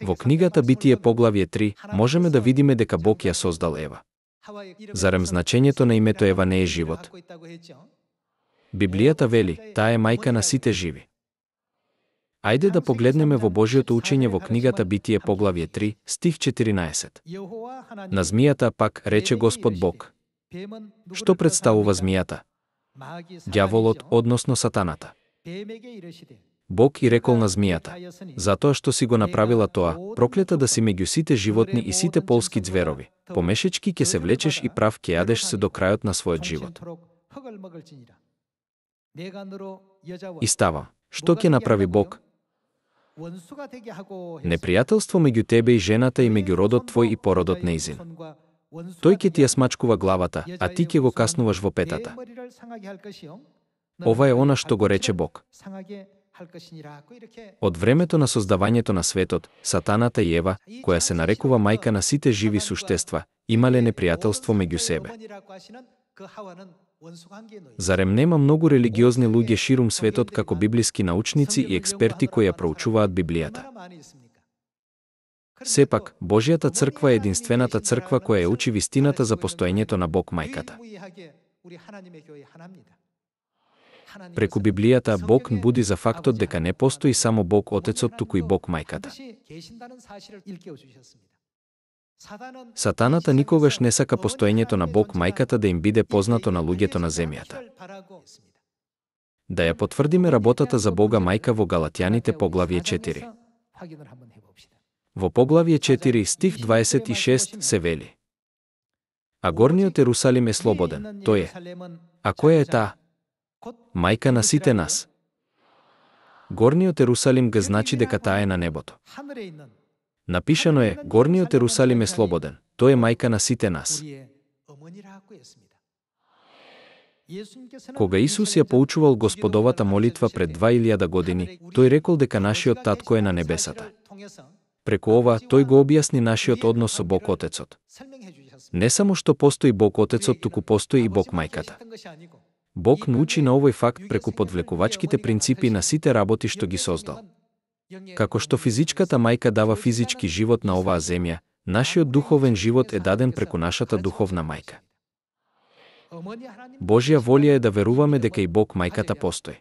Во книгата Битие поглавје 3 можеме да видиме дека Бог ја создал Ева. Зарем значењето на името Ева не е живот? Библијата вели, така таа е мајка на сите живи. Ајде да погледнеме во Божиото учење во книгата Битие поглавје 3, стих 14. На змијата пак рече Господ Бог. Што представува змијата? Дјаволот, односно сатаната. Бог и рекол на змијата, затоа што си го направила да. тоа, проклета да си меѓу сите животни и сите полски зверови, помешечки ке се влечеш и прав ке јадеш се до крајот на својот живот. И става, што ке направи Бог? Непријателство меѓу тебе и жената и меѓу родот твој и породот неизин. Тој ке ти ја смачкува главата, а ти ке го каснуваш во петата. Ова е она што го рече Бог. Од времето на создавањето на светот, Сатаната и Ева, која се нарекува мајка на сите живи суштества, имале непријателство меѓу себе. Зарем нема многу религиозни луѓе ширум светот како библиски научници и експерти кои ја проучуваат Библијата? Сепак, Божијата црква е единствената црква која ја учи вистината за постоењето на Бог мајката. Преку Библијата Бог буди за фактот дека не постои само Бог Отецот, туку и Бог Мајката. Значи, Сатаната да никогаш не сака постоењето на Бог Мајката да им биде познато на луѓето на да земјата. Да ја потврдиме работата за Бога Мајка во Галатјаните поглавје 4. Во поглавје 4 значи, стих 26 да се вели. А горниот значи, Ерусалим е слободен, тој е. А која е таа? мајка на сите нас. Горниот Ерусалим га значи дека таа е на небото. Напишано е, Горниот Ерусалим е слободен, тој е мајка на сите нас. Кога Исус ја поучувал Господовата молитва пред 2000 да години, тој рекол дека нашиот татко е на небесата. Преку ова, тој го објасни нашиот однос со Бог Отецот. Не само што постои Бог Отецот, туку постои и Бог Мајката. Бог научи на овој факт преку подвлекувачките принципи на сите работи што ги создал. Како што физичката мајка дава физички живот на оваа земја, нашиот духовен живот е даден преку нашата духовна мајка. Божја волја е да веруваме дека и Бог мајката постои.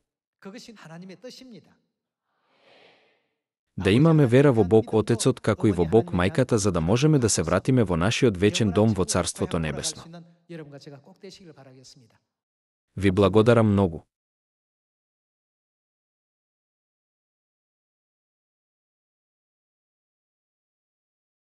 Да имаме вера во Бог Отецот како и во Бог мајката за да можеме да се вратиме во нашиот вечен дом во Царството небесно. ви благодарам много.